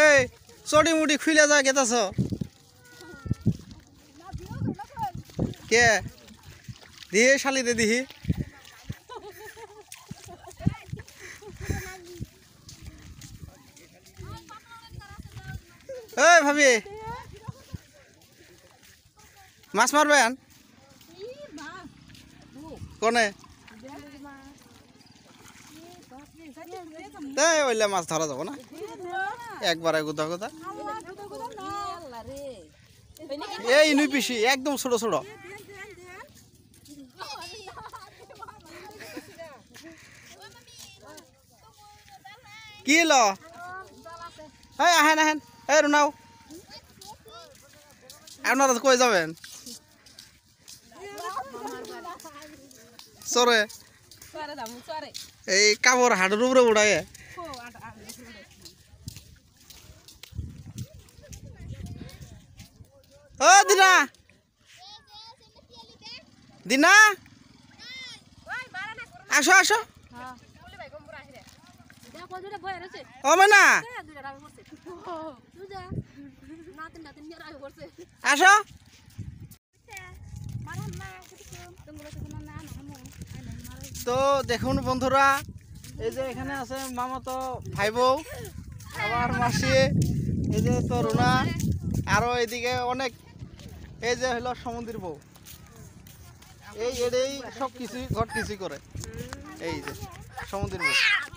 এই চটি মুটি খুলে যা গেতাছ কে দিয়ে শালিতে দিহি এই ভাবি মাছ মারবেন কনে তাই ওইলে মাছ ধরা যাব না একবারে গোদা গোদা এই নুই পিসি একদম ছোট ছোট কি ল এই আহেন আহেন এই রুনাও আপনারা কই যাবেন চরে এই কাপড় হাড়ের উপরে উড়ায় দিনা আসো আসো অমেনা আসো তো দেখুন বন্ধুরা এই যে এখানে আছে মামা তো ভাই বউ আবার মাসি এই যে তো রোনা আরো এদিকে অনেক এই যে হলো সমুদ্রের বউ এই এটাই সব কিছুই ঘট কিছুই করে এই যে সমুদ্রের মধ্যে